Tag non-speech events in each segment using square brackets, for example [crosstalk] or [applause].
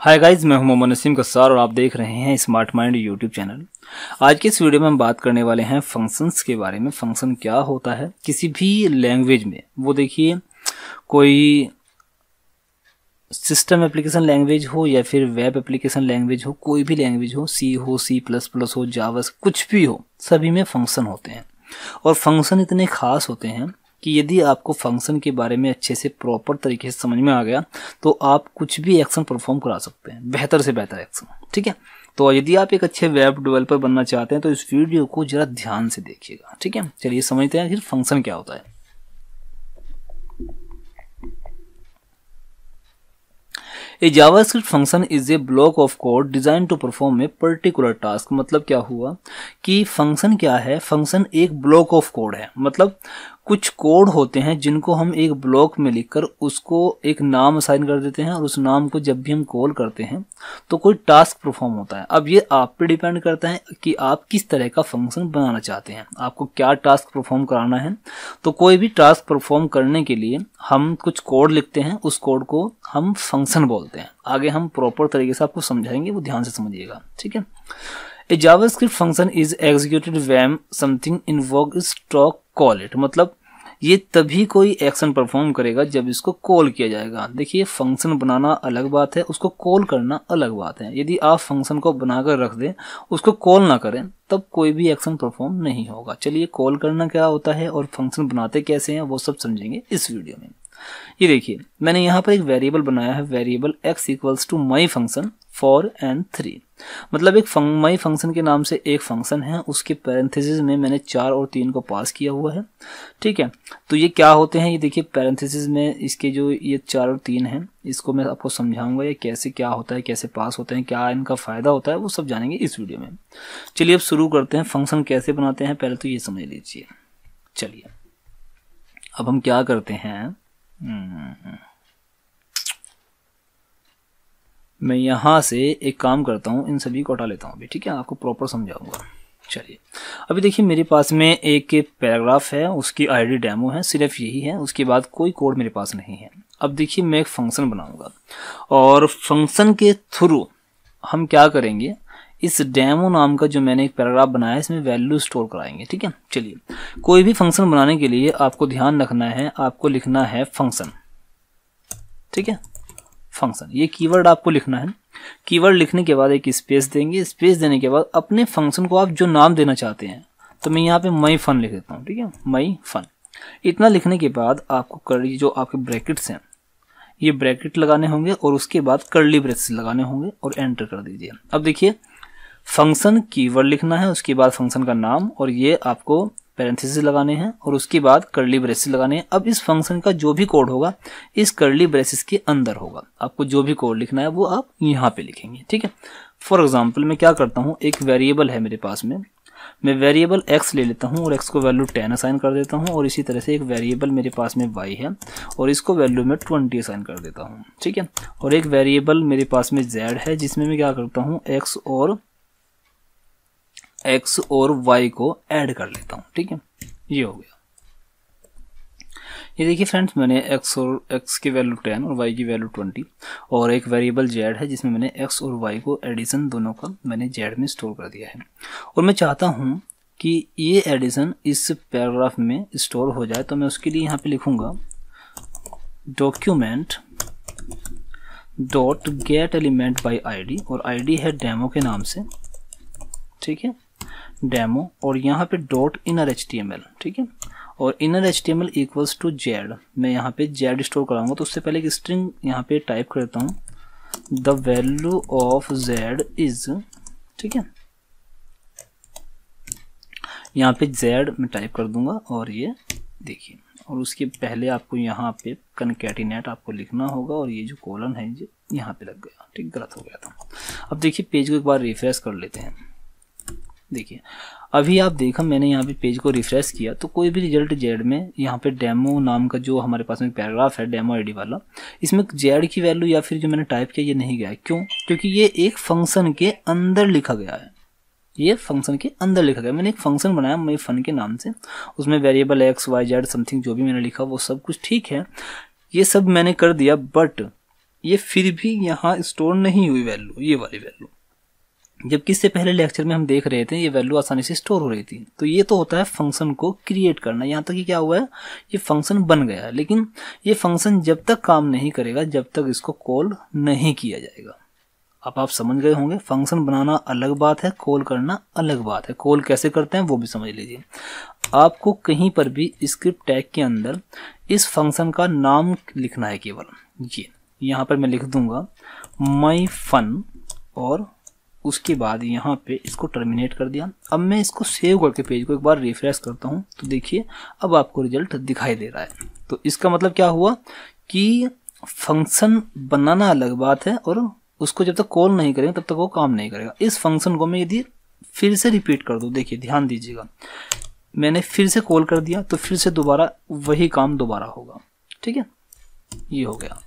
Hi guys मैं हूं मोहम्मद नसीम कसार और आप देख रहे हैं स्मार्ट माइंड यूट्यूब चैनल आज के इस वीडियो में हम बात करने वाले हैं फंक्शंस के बारे में फंक्शन क्या होता है किसी भी लैंग्वेज में वो देखिए कोई सिस्टम एप्लीकेशन लैंग्वेज हो या फिर वेब एप्लीकेशन लैंग्वेज हो कोई भी लैंग्वेज हो सी हो सी प्लस प्लस हो जावस कुछ भी हो सभी में फंक्शन होते हैं और फंक्शन इतने खास होते हैं कि यदि आपको फंक्शन के बारे में अच्छे से प्रॉपर तरीके से समझ में आ गया तो आप कुछ भी एक्शन परफॉर्म करा सकते हैं बेहतर से बेहतर एक्शन ठीक है तो यदि आप एक अच्छे वेब डेवलपर बनना चाहते हैं तो इस वीडियो को जरा ध्यान से देखिएगा ठीक है चलिए समझते हैं फिर फंक्शन क्या होता है a JavaScript function is a block of code design to perform a particular task मतलब क्या हुआ कि फंक्शन क्या है फंक्शन एक ब्लॉक ऑफ कोड है मतलब कुछ कोड होते हैं जिनको हम एक ब्लॉक में लिखकर उसको एक नाम असाइन कर देते हैं और उस नाम को जब भी हम कॉल करते हैं तो कोई टास्क परफॉर्म होता है अब ये आप पे डिपेंड करता है कि आप किस तरह का फंक्शन बनाना चाहते हैं आपको क्या टास्क परफॉर्म कराना है तो कोई भी टास्क परफॉर्म करने के लिए हम कुछ कोड लिखते हैं उस कोड को हम फंक्शन बोलते हैं आगे हम प्रॉपर तरीके से आपको समझाएंगे वो ध्यान से समझिएगा ठीक है a JavaScript function is executed when something invokes call it मतलब ये तभी कोई एक्शन परफॉर्म करेगा जब इसको कॉल किया जाएगा देखिए फंक्शन बनाना अलग बात है उसको कॉल करना अलग बात है यदि आप फंक्शन को बनाकर रख दें उसको कॉल ना करें तब कोई भी एक्शन परफॉर्म नहीं होगा चलिए कॉल करना क्या होता है और फंक्शन बनाते कैसे हैं वो सब समझेंगे इस वीडियो में ये देखिए मैंने यहाँ पर एक वेरिएबल बनाया है variable X equals to my function four and three मतलब एक फंग, माई फंक्शन के नाम से एक फंक्शन है उसके पैरेंथेसिस में मैंने चार और तीन को पास किया हुआ है ठीक है तो ये क्या होते हैं ये देखिए पैरेंथेसिस में इसके जो ये चार और तीन हैं इसको मैं आपको समझाऊंगा ये कैसे क्या होता है कैसे पास होते हैं क्या इनका फ़ायदा होता है वो सब जानेंगे इस वीडियो में चलिए अब शुरू करते हैं फंक्शन कैसे बनाते हैं पहले तो ये समझ लीजिए चलिए अब हम क्या करते हैं हम्म, हम्म, हम्म। मैं यहाँ से एक काम करता हूँ इन सभी को हटा लेता हूँ अभी ठीक है आपको प्रॉपर समझाऊंगा चलिए अभी देखिए मेरे पास में एक पैराग्राफ है उसकी आईडी डेमो है सिर्फ यही है उसके बाद कोई कोड मेरे पास नहीं है अब देखिए मैं एक फंक्शन बनाऊंगा और फंक्शन के थ्रू हम क्या करेंगे इस डेमो नाम का जो मैंने एक पैराग्राफ बनाया है इसमें वैल्यू स्टोर कराएंगे ठीक है चलिए कोई भी फंक्शन बनाने के लिए आपको ध्यान रखना है आपको लिखना है फंक्शन ठीक है फंक्शन ये कीवर्ड आपको लिखना है कीवर्ड लिखने के बाद एक स्पेस देंगे स्पेस देने के बाद अपने फंक्शन को आप जो नाम देना चाहते हैं तो मैं यहाँ पे मई फन लिख देता हूँ ठीक है मई फन इतना लिखने के बाद आपको करली जो आपके ब्रैकेट्स हैं ये ब्रैकेट लगाने होंगे और उसके बाद करली ब्रेस लगाने होंगे और एंटर कर दीजिए अब देखिए फंक्शन कीवर्ड लिखना है उसके बाद फंक्शन का नाम और ये आपको पैरेंथिस लगाने हैं और उसके बाद करली ब्रेसिस लगाने हैं अब इस फंक्शन का जो भी कोड होगा इस करली ब्रेसिस के अंदर होगा आपको जो भी कोड लिखना है वो आप यहाँ पे लिखेंगे ठीक है फॉर एग्जाम्पल मैं क्या करता हूँ एक वेरिएबल है मेरे पास में मैं वेरिएबल एक्स ले लेता हूँ और एक्स को वैल्यू टेन असाइन कर देता हूँ और इसी तरह से एक वेरिएबल मेरे पास में वाई है और इसको वैल्यू में ट्वेंटी असाइन कर देता हूँ ठीक है और एक वेरिएबल मेरे पास में जेड है जिसमें मैं क्या करता हूँ एक्स और एक्स और वाई को ऐड कर लेता हूँ ठीक है ये हो गया ये देखिए फ्रेंड्स मैंने x और x की वैल्यू 10 और y की वैल्यू 20 और एक वेरिएबल z है जिसमें मैंने x और y को एडिशन दोनों का मैंने z में स्टोर कर दिया है और मैं चाहता हूँ कि ये एडिशन इस पैराग्राफ में स्टोर हो जाए तो मैं उसके लिए यहाँ पे लिखूँगा document dot get element by ID और आईडी है डेमो के नाम से ठीक है डेमो और यहाँ पे डॉट इनर एच ठीक है और inner H T M L equals to Z मैं यहाँ पे जेड स्टोर कराऊंगा तो उससे पहले एक स्ट्रिंग यहाँ पे टाइप करता हूँ the value of Z is ठीक है यहाँ पे जेड मैं टाइप कर दूंगा और ये देखिए और उसके पहले आपको यहाँ पे कनकेटिनेट आपको लिखना होगा और ये जो कॉलन है ये यहाँ पे लग गया ठीक गलत हो गया था अब देखिए पेज को एक बार रिफ्रेश कर लेते हैं देखिए अभी आप देखा मैंने यहाँ पे पेज को रिफ्रेश किया तो कोई भी रिजल्ट जेड में यहाँ पे डेमो नाम का जो हमारे पास में पैराग्राफ है डेमो आईडी वाला इसमें जेड की वैल्यू या फिर जो मैंने टाइप किया ये नहीं गया है क्यों क्योंकि ये एक फंक्शन के अंदर लिखा गया है ये फंक्शन के अंदर लिखा गया मैंने एक फंक्शन बनाया मई फन के नाम से उसमें variable X Y Z something जो भी मैंने लिखा वो सब कुछ ठीक है ये सब मैंने कर दिया बट ये फिर भी यहाँ स्टोर नहीं हुई वैल्यू ये वाली वैल्यू जबकि इससे पहले लेक्चर में हम देख रहे थे ये वैल्यू आसानी से स्टोर हो रही थी तो ये तो होता है फंक्शन को क्रिएट करना यहाँ तक कि क्या हुआ है ये फंक्शन बन गया लेकिन ये फंक्शन जब तक काम नहीं करेगा जब तक इसको कॉल नहीं किया जाएगा अब आप समझ गए होंगे फंक्शन बनाना अलग बात है कॉल करना अलग बात है कॉल कैसे करते हैं वो भी समझ लीजिए आपको कहीं पर भी स्क्रिप्ट टैग के अंदर इस फंक्शन का नाम लिखना है केवल ये यहाँ पर मैं लिख दूंगा माई फन और उसके बाद यहाँ पे इसको टर्मिनेट कर दिया अब मैं इसको सेव करके पेज को एक बार रिफ्रेश करता हूँ तो देखिए अब आपको रिजल्ट दिखाई दे रहा है तो इसका मतलब क्या हुआ कि फंक्शन बनाना अलग बात है और उसको जब तक कॉल नहीं करेंगे तब तक वो काम नहीं करेगा इस फंक्शन को मैं यदि फिर से रिपीट कर दूँ देखिए ध्यान दीजिएगा मैंने फिर से कॉल कर दिया तो फिर से दोबारा वही काम दोबारा होगा ठीक है ये हो गया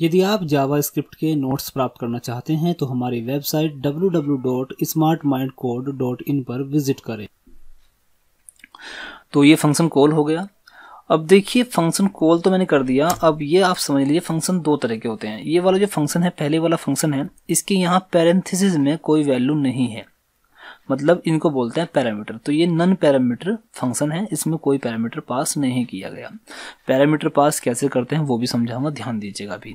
यदि आप जावास्क्रिप्ट के नोट्स प्राप्त करना चाहते हैं तो हमारी वेबसाइट www.smartmindcode.in पर विजिट करें तो ये फंक्शन कॉल हो गया अब देखिए फंक्शन कॉल तो मैंने कर दिया अब ये आप समझ लीजिए फंक्शन दो तरह के होते हैं ये वाला जो फंक्शन है पहले वाला फंक्शन है इसके यहाँ पैरेंथिस में कोई वैल्यू नहीं है मतलब इनको बोलते हैं पैरामीटर तो ये नन पैरामीटर फंक्शन है इसमें कोई पैरामीटर पास नहीं किया गया पैरामीटर पास कैसे करते हैं वो भी समझाऊंगा ध्यान दीजिएगा अभी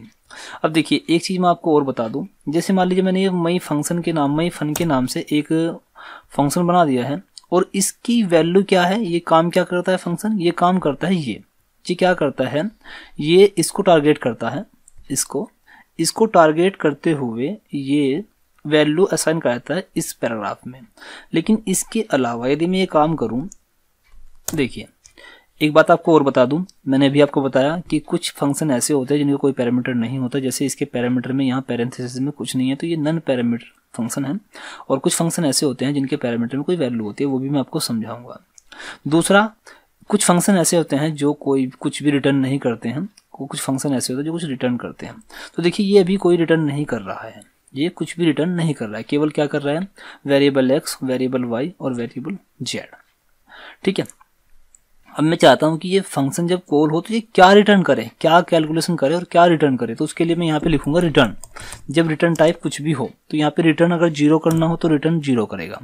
अब देखिए एक चीज़ मैं आपको और बता दूं जैसे मान लीजिए मैंने ये मई फंक्शन के नाम मई फन के नाम से एक फंक्शन बना दिया है और इसकी वैल्यू क्या है ये काम क्या करता है फंक्शन ये काम करता है ये ये क्या करता है ये इसको टारगेट करता है इसको इसको टारगेट करते हुए ये वैल्यू असाइन कराता है इस पैराग्राफ में लेकिन इसके अलावा यदि मैं ये काम करूँ देखिए एक बात आपको और बता दूं मैंने अभी आपको बताया कि कुछ फंक्शन ऐसे होते हैं जिनका कोई पैरामीटर नहीं होता जैसे इसके पैरामीटर में यहाँ पैरेंथेसिस में कुछ नहीं है तो ये नन पैरामीटर फंक्शन है और कुछ फंक्शन ऐसे होते हैं जिनके पैरामीटर में कोई वैल्यू होती है वो भी मैं आपको समझाऊंगा दूसरा कुछ फंक्शन ऐसे होते हैं जो कोई कुछ भी रिटर्न नहीं करते हैं कुछ फंक्शन ऐसे होते हैं जो कुछ रिटर्न करते हैं तो देखिए ये अभी कोई रिटर्न नहीं कर रहा है ये कुछ भी रिटर्न नहीं कर रहा है केवल क्या कर रहा है वेरिएबल एक्स वेरिएबल वाई और वेरिएबल जेड ठीक है अब मैं चाहता हूँ कि ये फंक्शन जब कॉल हो तो ये क्या रिटर्न करे क्या कैलकुलेशन करे और क्या रिटर्न करे तो उसके लिए मैं यहाँ पे लिखूंगा रिटर्न जब रिटर्न टाइप कुछ भी हो तो यहाँ पे रिटर्न अगर जीरो करना हो तो रिटर्न जीरो करेगा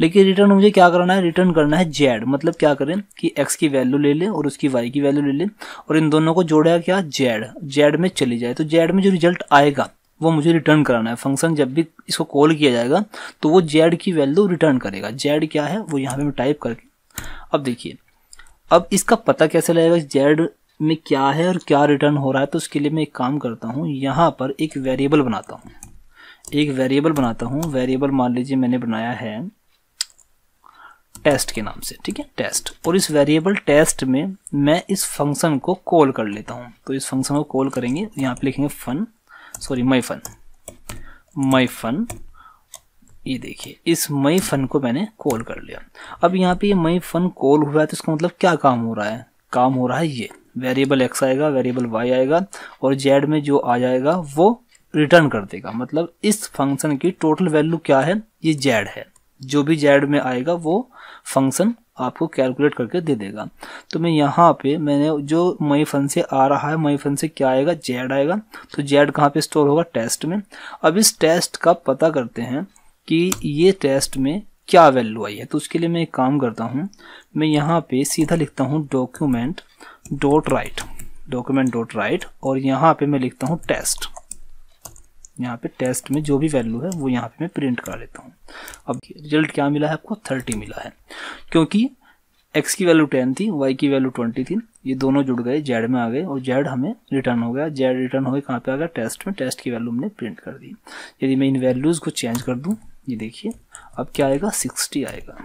लेकिन रिटर्न मुझे क्या करना है रिटर्न करना है जेड मतलब क्या करें कि एक्स की वैल्यू ले लें और उसकी वाई की वैल्यू ले लें और इन दोनों को जोड़ा क्या जेड जेड में चली जाए तो जेड में जो रिजल्ट आएगा वो मुझे रिटर्न कराना है फंक्शन जब भी इसको कॉल किया जाएगा तो वो जेड की वैल्यू रिटर्न करेगा जेड क्या है वो यहाँ पे मैं टाइप करके अब देखिए अब इसका पता कैसे लगेगा जेड में क्या है और क्या रिटर्न हो रहा है तो उसके लिए मैं एक काम करता हूँ यहाँ पर एक वेरिएबल बनाता हूँ एक वेरिएबल बनाता हूँ वेरिएबल मान लीजिए मैंने बनाया है टेस्ट के नाम से ठीक है टेस्ट और इस वेरिएबल टेस्ट में मैं इस फंक्शन को कॉल कर लेता हूँ तो इस फंक्शन को कॉल करेंगे यहाँ पे लिखेंगे fun sorry my fun my fun ये देखिए इस मई फन को मैंने कॉल कर लिया अब यहाँ पे ये मई फन कॉल हुआ है तो इसका मतलब क्या काम हो रहा है काम हो रहा है ये वेरिएबल एक्स आएगा वेरिएबल वाई आएगा और जेड में जो आ जाएगा वो रिटर्न कर देगा मतलब इस फंक्शन की टोटल वैल्यू क्या है ये जेड है जो भी जेड में आएगा वो फंक्शन आपको कैलकुलेट करके दे देगा तो मैं यहाँ पे मैंने जो मई फन से आ रहा है मई फन से क्या आएगा जेड आएगा तो जेड कहाँ पे स्टोर होगा टेस्ट में अब इस टेस्ट का पता करते हैं कि ये टेस्ट में क्या वैल्यू आई है तो उसके लिए मैं एक काम करता हूँ मैं यहाँ पे सीधा लिखता हूँ document dot write document dot write और यहाँ पे मैं लिखता हूँ टेस्ट यहाँ पे टेस्ट में जो भी वैल्यू है वो यहाँ पे मैं प्रिंट कर लेता हूँ अब रिजल्ट क्या मिला है आपको थर्टी मिला है क्योंकि एक्स की वैल्यू टेन थी वाई की वैल्यू ट्वेंटी थी ये दोनों जुड़ गए जेड में आ गए और जेड हमें रिटर्न हो गया जेड रिटर्न हो गए कहाँ पर आ गया टेस्ट में टेस्ट की वैल्यू हमने प्रिंट कर दी यदि मैं इन वैल्यूज़ को चेंज कर दूँ ये देखिए अब क्या आएगा सिक्सटी आएगा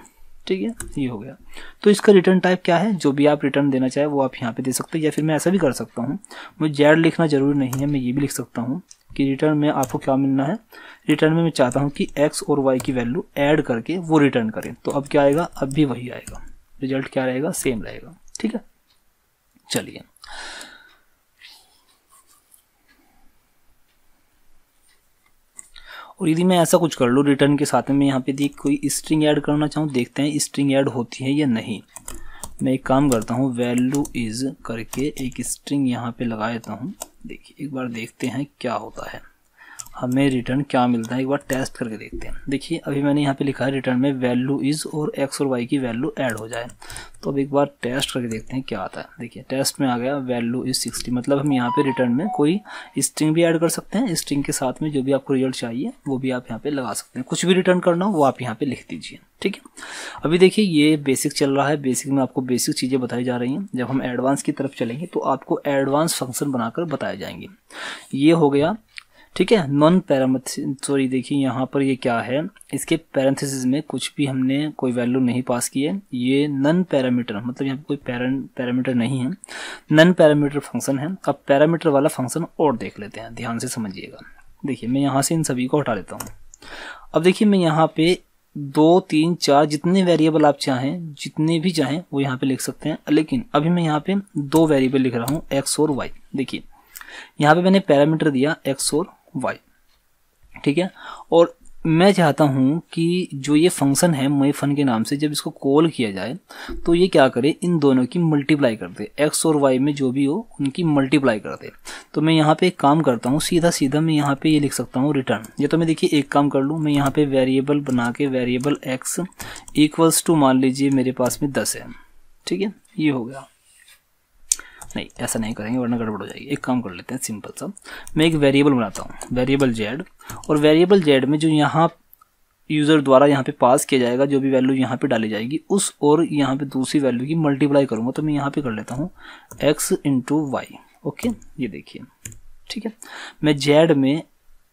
ठीक है ये हो गया तो इसका रिटर्न टाइप क्या है जो भी आप रिटर्न देना चाहे वो आप यहाँ पे दे सकते हैं या फिर मैं ऐसा भी कर सकता हूँ मुझे जेड लिखना जरूरी नहीं है मैं ये भी लिख सकता हूँ कि रिटर्न में आपको क्या मिलना है रिटर्न में मैं चाहता हूँ कि एक्स और वाई की वैल्यू ऐड करके वो रिटर्न करें तो अब क्या आएगा अब भी वही आएगा रिजल्ट क्या रहेगा सेम रहेगा ठीक है चलिए और यदि मैं ऐसा कुछ कर लूँ रिटर्न के साथ में यहाँ पे देख कोई स्ट्रिंग ऐड करना चाहूँ देखते हैं स्ट्रिंग ऐड होती है या नहीं मैं एक काम करता हूँ वैल्यू इज़ करके एक स्ट्रिंग यहाँ पे लगा देता हूँ देखिए एक बार देखते हैं क्या होता है हमें रिटर्न क्या मिलता है एक बार टेस्ट करके देखते हैं देखिए अभी मैंने यहाँ पे लिखा है रिटर्न में वैल्यू इज़ और एक्स और वाई की वैल्यू ऐड हो जाए तो अब एक बार टेस्ट करके देखते हैं क्या आता है देखिए टेस्ट में आ गया वैल्यू इज़ सिक्सटी मतलब हम यहाँ पे रिटर्न में कोई स्ट्रिंग भी ऐड कर सकते हैं स्ट्रिंग के साथ में जो भी आपको रिजल्ट चाहिए वो भी आप यहाँ पे लगा सकते हैं कुछ भी रिटर्न करना हो वो आप यहाँ पे लिख दीजिए ठीक है अभी देखिए ये बेसिक चल रहा है बेसिक में आपको बेसिक चीज़ें बताई जा रही हैं जब हम एडवांस की तरफ चलेंगे तो आपको एडवांस फंक्शन बनाकर बताए जाएंगे ये हो गया ठीक है नॉन सॉरी देखिए यहाँ पर ये क्या है इसके पैरेंथेसिस में कुछ भी हमने कोई वैल्यू नहीं पास की है ये नन पैरामीटर मतलब यहाँ पर कोई पैरामीटर नहीं है नन पैरामीटर फंक्शन है अब पैरामीटर वाला फंक्शन और देख लेते हैं ध्यान से समझिएगा देखिए मैं यहाँ से इन सभी को हटा लेता हूँ अब देखिए मैं यहाँ पे दो तीन चार जितने वेरिएबल आप चाहें जितने भी चाहें वो यहाँ पे लिख सकते हैं लेकिन अभी मैं यहाँ पे दो वेरिएबल लिख रहा हूँ एक्स और वाई देखिए यहाँ पे मैंने पैरामीटर दिया एक्स और वाई ठीक है और मैं चाहता हूँ कि जो ये फंक्शन है मई फन के नाम से जब इसको कॉल किया जाए तो ये क्या करे इन दोनों की मल्टीप्लाई कर दे एक्स और वाई में जो भी हो उनकी मल्टीप्लाई कर दे तो मैं यहाँ पे एक काम करता हूँ सीधा सीधा मैं यहाँ पे ये लिख सकता हूँ रिटर्न ये तो मैं देखिए एक काम कर लूँ मैं यहाँ पे वेरिएबल बना के वेरिएबल एक्स इक्वल्स टू मान लीजिए मेरे पास में दस है ठीक है ये हो गया नहीं ऐसा नहीं करेंगे वरना गड़बड़ हो जाएगी एक काम कर लेते हैं सिंपल सा मैं एक वेरिएबल बनाता हूँ वेरिएबल जेड और वेरिएबल जेड में जो यहाँ यूज़र द्वारा यहाँ पे पास किया जाएगा जो भी वैल्यू यहाँ पे डाली जाएगी उस और यहाँ पे दूसरी वैल्यू की मल्टीप्लाई करूँगा तो मैं यहाँ पे कर लेता हूँ एक्स इंटू वाई ओके ये देखिए ठीक है मैं जेड में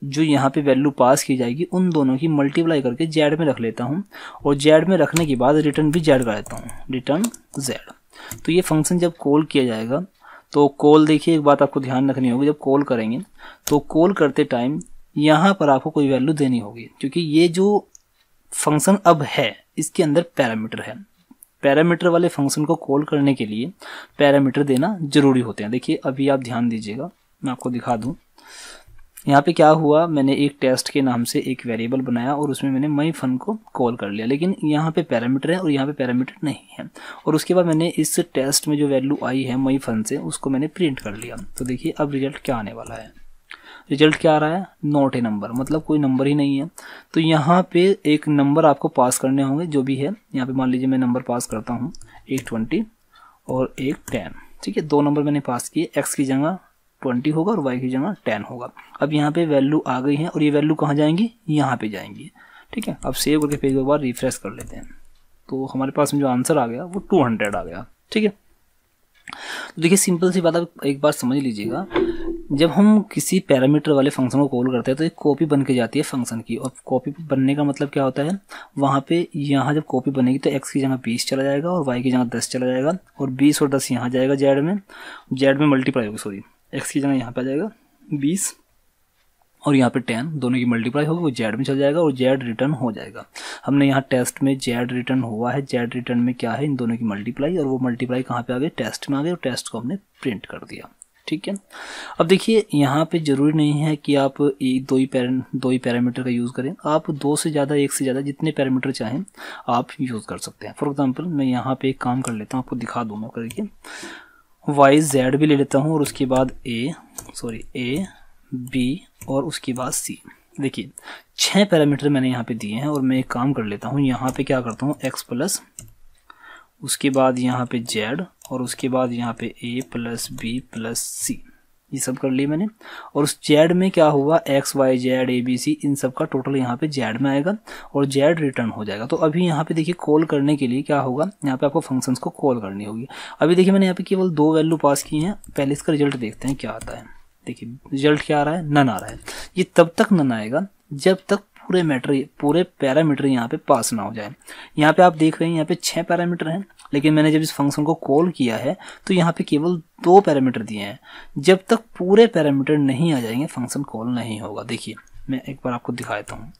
जो यहाँ पे वैल्यू पास की जाएगी उन दोनों की मल्टीप्लाई करके जेड में रख लेता हूँ और जेड में रखने के बाद रिटर्न भी जेड कर लेता हूँ रिटर्न जेड तो ये फंक्शन जब कॉल किया जाएगा तो कॉल देखिए एक बात आपको ध्यान रखनी होगी जब कॉल करेंगे तो कॉल करते टाइम यहाँ पर आपको कोई वैल्यू देनी होगी क्योंकि ये जो फंक्शन अब है इसके अंदर पैरामीटर है पैरामीटर वाले फंक्शन को कॉल करने के लिए पैरामीटर देना ज़रूरी होते हैं देखिए अभी आप ध्यान दीजिएगा मैं आपको दिखा दूँ यहाँ पे क्या हुआ मैंने एक टेस्ट के नाम से एक वेरिएबल बनाया और उसमें मैंने मई फन को कॉल कर लिया लेकिन यहाँ पे पैरामीटर है और यहाँ पे पैरामीटर नहीं है और उसके बाद मैंने इस टेस्ट में जो वैल्यू आई है मई फन से उसको मैंने प्रिंट कर लिया तो देखिए अब रिजल्ट क्या आने वाला है रिजल्ट क्या आ रहा है नॉट ए नंबर मतलब कोई नंबर ही नहीं है तो यहाँ पे एक नंबर आपको पास करने होंगे जो भी है यहाँ पे मान लीजिए मैं नंबर पास करता हूँ एक ट्वेंटी और एक टेन ठीक है दो नंबर मैंने पास किए एक्स की जगह ट्वेंटी होगा और वाई की जगह टेन होगा अब यहाँ पे वैल्यू आ गई है और ये वैल्यू कहाँ जाएंगी यहाँ पे जाएंगी ठीक है अब सेव करके पेज एक बार रिफ्रेश कर लेते हैं तो हमारे पास में जो आंसर आ गया वो टू हंड्रेड आ गया ठीक है तो देखिए सिंपल सी बात आप एक बार समझ लीजिएगा जब हम किसी पैरामीटर वाले फंक्शन को कॉल करते हैं तो एक कॉपी बन के जाती है फंक्शन की और कॉपी बनने का मतलब क्या होता है वहाँ पे यहाँ जब कॉपी बनेगी तो एक्स की जगह बीस चला जाएगा और वाई की जगह दस चला जाएगा और बीस और दस यहाँ जाएगा जेड में जेड में मल्टीप्लाई होगी सॉरी एक्स की जगह यहाँ पर आ जाएगा बीस और यहाँ पे टेन दोनों की मल्टीप्लाई होगी वो जेड में चल जाएगा और जेड रिटर्न हो जाएगा हमने यहाँ टेस्ट में जेड रिटर्न हुआ है जेड रिटर्न में क्या है इन दोनों की मल्टीप्लाई और वो मल्टीप्लाई कहाँ पे आ गई टेस्ट में आ गई और टेस्ट को हमने प्रिंट कर दिया ठीक है अब देखिए यहाँ पे ज़रूरी नहीं है कि आप एक दो ही पैर दो ही पैरामीटर का यूज़ करें आप दो से ज़्यादा एक से ज़्यादा जितने पैरामीटर चाहें आप यूज़ कर सकते हैं फॉर एग्ज़ाम्पल मैं यहाँ पर एक काम कर लेता हूँ आपको दिखा दूँगा करके वाई जेड भी ले लेता हूँ और उसके बाद ए सॉरी ए बी और उसके बाद सी देखिए छः पैरामीटर मैंने यहाँ पे दिए हैं और मैं एक काम कर लेता हूँ यहाँ पे क्या करता हूँ एक्स प्लस उसके बाद यहाँ पे जेड और उसके बाद यहाँ पे A plus B plus C ये सब कर लिए मैंने और उस जेड में क्या हुआ X Y Z A B C इन सब का टोटल यहाँ पे जेड में आएगा और जेड रिटर्न हो जाएगा तो अभी यहाँ पे देखिए कॉल करने के लिए क्या होगा यहाँ पे आपको फंक्शंस को कॉल करनी होगी अभी देखिए मैंने यहाँ पे केवल दो वैल्यू पास किए हैं पहले इसका रिजल्ट देखते हैं क्या आता है देखिए रिजल्ट क्या आ रहा है नन आ रहा है ये तब तक नन आएगा जब तक पूरे मैटर पूरे पैरामीटर यहाँ पे पास ना हो जाए यहाँ पे आप देख रहे हैं यहाँ पे छः पैरामीटर हैं लेकिन मैंने जब इस फंक्शन को कॉल किया है तो यहाँ पे केवल दो पैरामीटर दिए हैं जब तक पूरे पैरामीटर नहीं आ जाएंगे फंक्शन कॉल नहीं होगा देखिए मैं एक बार आपको दिखा देता हूँ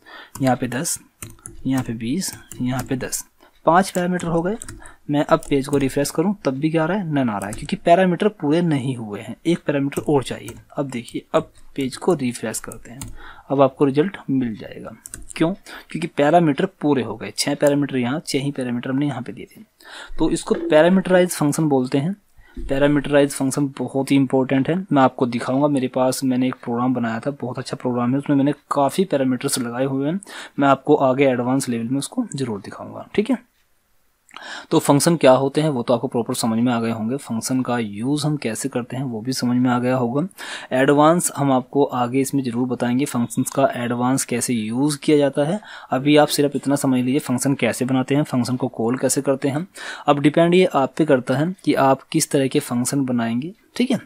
यहाँ पे दस यहाँ पे बीस यहाँ पे दस पांच पैरामीटर हो गए मैं अब पेज को रिफ्रेश करूं तब भी क्या आ रहा है नन आ रहा है क्योंकि पैरामीटर पूरे नहीं हुए हैं एक पैरामीटर और चाहिए अब देखिए अब पेज को रिफ्रेश करते हैं अब आपको रिजल्ट मिल जाएगा क्यों क्योंकि पैरामीटर पूरे हो गए छः पैरामीटर यहाँ छः ही पैरामीटर हमने यहाँ पे दिए थे तो इसको पैरामीटराइज फंक्शन बोलते हैं पैरामीटराइज फंक्शन बहुत ही इंपॉर्टेंट है मैं आपको दिखाऊंगा मेरे पास मैंने एक प्रोग्राम बनाया था बहुत अच्छा प्रोग्राम है उसमें मैंने काफ़ी पैरामीटर्स लगाए हुए हैं मैं आपको आगे एडवांस लेवल में उसको ज़रूर दिखाऊंगा ठीक है तो फंक्शन क्या होते हैं वो तो आपको प्रॉपर समझ में आ गए होंगे फंक्शन का यूज़ हम कैसे करते हैं वो भी समझ में आ गया होगा एडवांस हम आपको आगे इसमें ज़रूर बताएंगे फंक्शंस का एडवांस कैसे यूज़ किया जाता है अभी आप सिर्फ इतना समझ लीजिए फंक्शन कैसे बनाते हैं फंक्शन को कॉल कैसे करते हैं अब डिपेंड ये आप पे करता है कि आप किस तरह के फंक्शन बनाएंगे ठीक है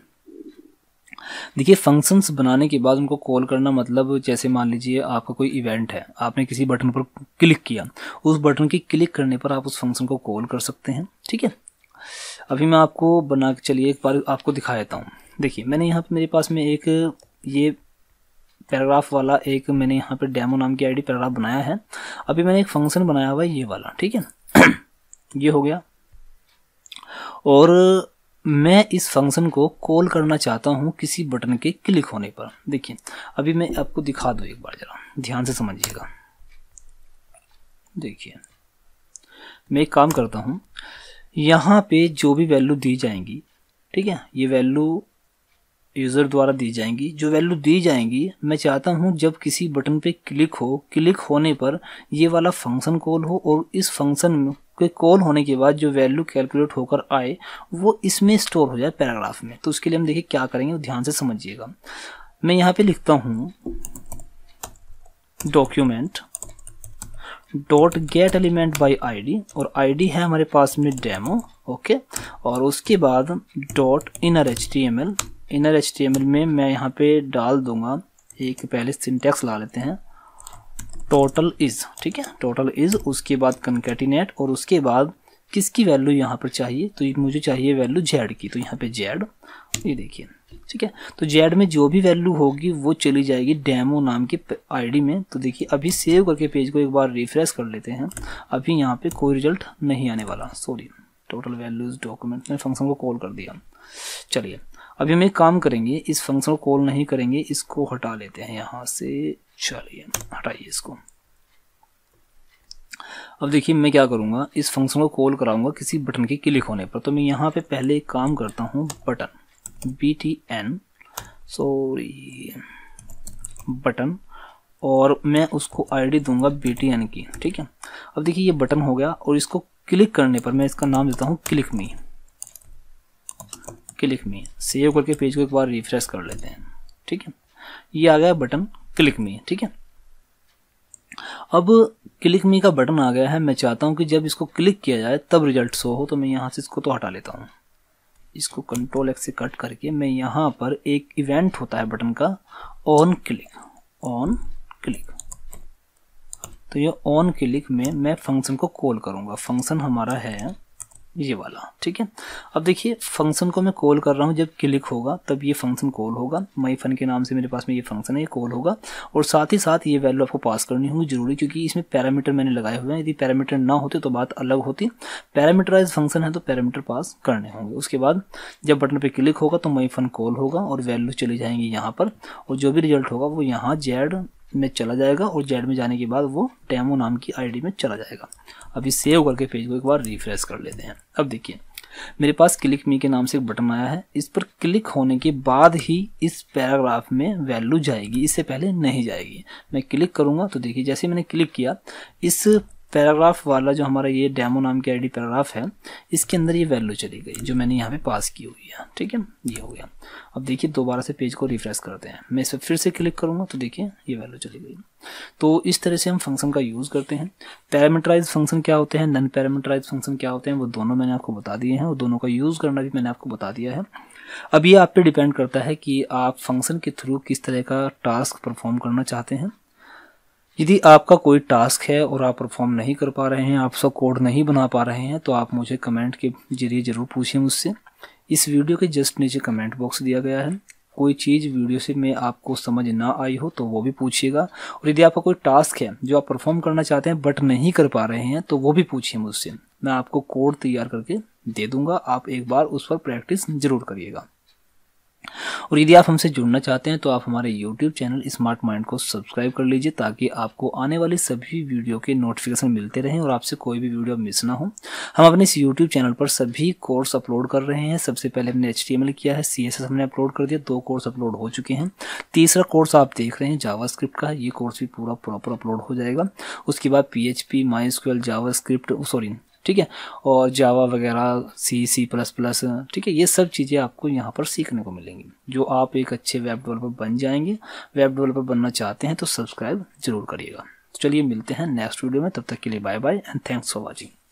देखिए फंक्शंस बनाने के बाद उनको कॉल करना मतलब जैसे मान लीजिए आपका कोई इवेंट है आपने किसी बटन पर क्लिक किया उस बटन की क्लिक करने पर आप उस फंक्शन को कॉल कर सकते हैं ठीक है अभी मैं आपको बना के चलिए एक बार आपको दिखा देता हूँ देखिए मैंने यहाँ पर मेरे पास में एक ये पैराग्राफ वाला एक मैंने यहाँ पर डेमो नाम की आई पैराग्राफ बनाया है अभी मैंने एक फंक्शन बनाया हुआ है ये वाला ठीक है [clears throat] ये हो गया और मैं इस फंक्शन को कॉल करना चाहता हूँ किसी बटन के क्लिक होने पर देखिए अभी मैं आपको दिखा दूँ एक बार जरा ध्यान से समझिएगा देखिए मैं एक काम करता हूँ यहाँ पे जो भी वैल्यू दी जाएंगी ठीक है ये वैल्यू यूज़र द्वारा दी जाएंगी जो वैल्यू दी जाएंगी मैं चाहता हूँ जब किसी बटन पे क्लिक हो क्लिक होने पर ये वाला फंक्शन कॉल हो और इस फंक्शन के कॉल होने के बाद जो वैल्यू कैलकुलेट होकर आए वो इसमें स्टोर हो जाए पैराग्राफ में तो उसके लिए हम देखिए क्या करेंगे ध्यान से समझिएगा मैं यहाँ पर लिखता हूँ document dot get element by D और डी है हमारे पास में डेमो ओके और उसके बाद dot inner H T M L inner H में मैं यहाँ पे डाल दूंगा एक पहले सिंटेक्स ला लेते हैं टोटल इज़ ठीक है टोटल इज़ उसके बाद कंकेटिनेट और उसके बाद किसकी वैल्यू यहाँ पर चाहिए तो मुझे चाहिए वैल्यू जेड की तो यहाँ पे जेड ये देखिए ठीक है तो जेड में जो भी वैल्यू होगी वो चली जाएगी डैमो नाम के आईडी में तो देखिए अभी सेव करके पेज को एक बार रिफ्रेश कर लेते हैं अभी यहाँ पे कोई रिजल्ट नहीं आने वाला सॉरी टोटल वैल्यूज़ डॉक्यूमेंट ने फंक्शन को कॉल कर दिया चलिए अभी हम एक काम करेंगे इस फंक्शन को कॉल नहीं करेंगे इसको हटा लेते हैं यहाँ से चलिए हटाइए इसको अब देखिए मैं क्या करूँगा इस फंक्शन को कॉल कराऊंगा किसी बटन के क्लिक होने पर तो मैं यहाँ पे पहले एक काम करता हूँ button B T N sorry button और मैं उसको आईडी दूंगा बी टी एन की ठीक है अब देखिए ये बटन हो गया और इसको क्लिक करने पर मैं इसका नाम देता हूँ click me click me save करके पेज को एक बार रिफ्रेश कर लेते हैं ठीक है ये आ गया बटन क्लिक मी ठीक है अब क्लिक मी का बटन आ गया है मैं चाहता हूँ कि जब इसको क्लिक किया जाए तब रिजल्ट शो हो तो मैं यहाँ से इसको तो हटा लेता हूँ इसको कंट्रोल एक्स से कट करके मैं यहाँ पर एक इवेंट होता है बटन का ऑन क्लिक ऑन क्लिक तो ये ऑन क्लिक में मैं फंक्शन को कॉल करूँगा फंक्शन हमारा है ये वाला ठीक है अब देखिए फंक्शन को मैं कॉल कर रहा हूँ जब क्लिक होगा तब ये फंक्शन कॉल होगा मई फन के नाम से मेरे पास में ये फंक्शन है ये कॉल होगा और साथ ही साथ ये वैल्यू आपको पास करनी होगी जरूरी क्योंकि इसमें पैरामीटर मैंने लगाए हुए हैं यदि पैरामीटर ना होते तो बात अलग होती पैरामीटराइज फंक्शन है तो पैरामीटर पास करने होंगे उसके बाद जब बटन पर क्लिक होगा तो मई फन कॉल होगा और वैल्यू चली जाएंगी यहाँ पर और जो भी रिजल्ट होगा वो यहाँ जेड में चला जाएगा और जेड में जाने के बाद वो टेमो नाम की आईडी में चला जाएगा अभी सेव करके पेज को एक बार रिफ्रेश कर लेते हैं अब देखिए मेरे पास क्लिक मी के नाम से एक बटन आया है इस पर क्लिक होने के बाद ही इस पैराग्राफ में वैल्यू जाएगी इससे पहले नहीं जाएगी मैं क्लिक करूँगा तो देखिए जैसे मैंने क्लिक किया इस पैराग्राफ वाला जो हमारा ये डेमो नाम की आईडी पैराग्राफ है इसके अंदर ये वैल्यू चली गई जो मैंने यहाँ पे पास की हुई है ठीक है ये हो गया अब देखिए दोबारा से पेज को रिफ्रेश करते हैं मैं इस पर फिर से क्लिक करूँगा तो देखिए ये वैल्यू चली गई तो इस तरह से हम फंक्शन का यूज़ करते हैं पैरामीटराइज फंक्शन क्या होते हैं नन पैरामीटराइज फंक्शन क्या होते हैं वो दोनों मैंने आपको बता दिए हैं और दोनों का यूज़ करना भी मैंने आपको बता दिया है अब ये आप पे डिपेंड करता है कि आप फंक्शन के थ्रू किस तरह का टास्क परफॉर्म करना चाहते हैं यदि आपका कोई टास्क है और आप परफॉर्म नहीं कर पा रहे हैं आप सब कोड नहीं बना पा रहे हैं तो आप मुझे कमेंट के जरिए ज़रूर पूछिए मुझसे इस वीडियो के जस्ट नीचे कमेंट बॉक्स दिया गया है कोई चीज़ वीडियो से मैं आपको समझ ना आई हो तो वो भी पूछिएगा और यदि आपका कोई टास्क है जो आप परफॉर्म करना चाहते हैं बट नहीं कर पा रहे हैं तो वो भी पूछिए मुझसे मैं आपको कोड तैयार करके दे दूंगा आप एक बार उस पर प्रैक्टिस ज़रूर करिएगा और यदि आप हमसे जुड़ना चाहते हैं तो आप हमारे YouTube चैनल स्मार्ट माइंड को सब्सक्राइब कर लीजिए ताकि आपको आने वाली सभी वीडियो के नोटिफिकेशन मिलते रहें और आपसे कोई भी वीडियो मिस ना हो हम अपने इस YouTube चैनल पर सभी कोर्स अपलोड कर रहे हैं सबसे पहले हमने एच किया है सी हमने अपलोड कर दिया दो कोर्स अपलोड हो चुके हैं तीसरा कोर्स आप देख रहे हैं जावा का ये कोर्स भी पूरा प्रॉपर अपलोड हो जाएगा उसके बाद P H P MySQL sorry ठीक है और जावा वगैरह सी सी प्लस प्लस ठीक है ये सब चीज़ें आपको यहाँ पर सीखने को मिलेंगी जो आप एक अच्छे वेब डेवलपर बन जाएंगे वेब डेवलपर बनना चाहते हैं तो सब्सक्राइब जरूर करिएगा तो चलिए मिलते हैं नेक्स्ट वीडियो में तब तक के लिए bye bye and thanks for watching